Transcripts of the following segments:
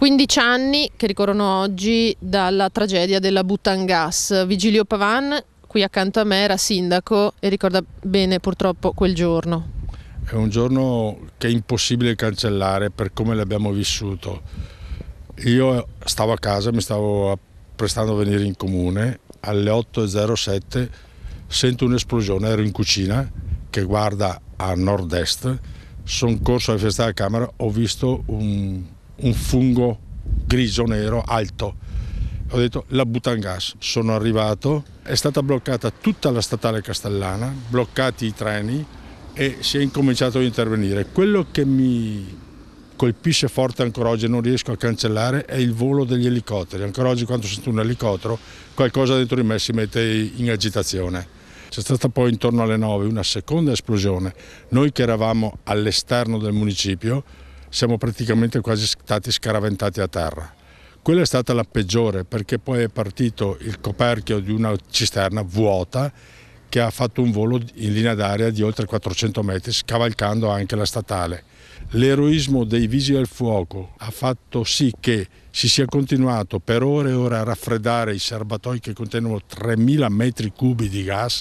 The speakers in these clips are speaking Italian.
15 anni che ricorrono oggi dalla tragedia della Butangas. Vigilio Pavan, qui accanto a me, era sindaco e ricorda bene purtroppo quel giorno. È un giorno che è impossibile cancellare per come l'abbiamo vissuto. Io stavo a casa, mi stavo prestando a venire in comune, alle 8.07 sento un'esplosione, ero in cucina che guarda a nord-est, sono corso alla festa della Camera, ho visto un un fungo grigio-nero alto. Ho detto la Butangas, sono arrivato, è stata bloccata tutta la statale castellana, bloccati i treni e si è incominciato ad intervenire. Quello che mi colpisce forte ancora oggi e non riesco a cancellare è il volo degli elicotteri. Ancora oggi quando sento un elicottero qualcosa dentro di me si mette in agitazione. C'è stata poi intorno alle 9 una seconda esplosione. Noi che eravamo all'esterno del municipio siamo praticamente quasi stati scaraventati a terra. Quella è stata la peggiore perché poi è partito il coperchio di una cisterna vuota che ha fatto un volo in linea d'aria di oltre 400 metri, scavalcando anche la statale. L'eroismo dei vigili del fuoco ha fatto sì che si sia continuato per ore e ore a raffreddare i serbatoi che contengono 3.000 metri cubi di gas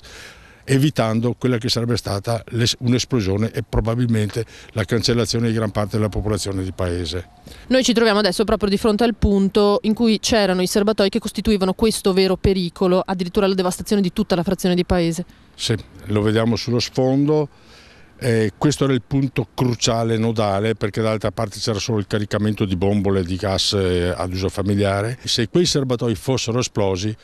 evitando quella che sarebbe stata un'esplosione e probabilmente la cancellazione di gran parte della popolazione di paese. Noi ci troviamo adesso proprio di fronte al punto in cui c'erano i serbatoi che costituivano questo vero pericolo, addirittura la devastazione di tutta la frazione di paese. Sì, lo vediamo sullo sfondo. Eh, questo era il punto cruciale nodale perché dall'altra parte c'era solo il caricamento di bombole di gas eh, ad uso familiare. Se quei serbatoi fossero esplosi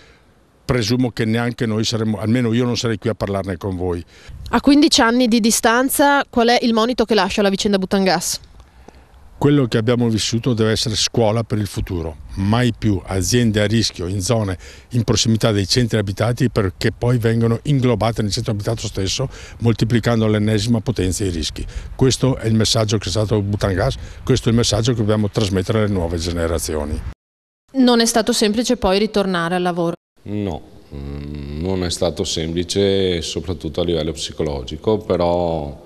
presumo che neanche noi saremmo, almeno io non sarei qui a parlarne con voi. A 15 anni di distanza qual è il monito che lascia la vicenda Butangas? Quello che abbiamo vissuto deve essere scuola per il futuro, mai più aziende a rischio in zone in prossimità dei centri abitati perché poi vengono inglobate nel centro abitato stesso moltiplicando all'ennesima potenza i rischi. Questo è il messaggio che è stato Butangas, questo è il messaggio che dobbiamo trasmettere alle nuove generazioni. Non è stato semplice poi ritornare al lavoro. No, mm, non è stato semplice soprattutto a livello psicologico, però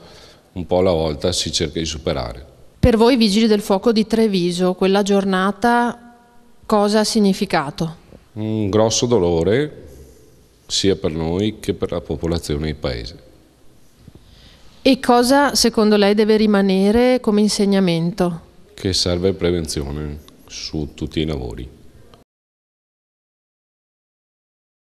un po' alla volta si cerca di superare. Per voi Vigili del Fuoco di Treviso, quella giornata cosa ha significato? Un grosso dolore sia per noi che per la popolazione del paese. E cosa secondo lei deve rimanere come insegnamento? Che serve prevenzione su tutti i lavori.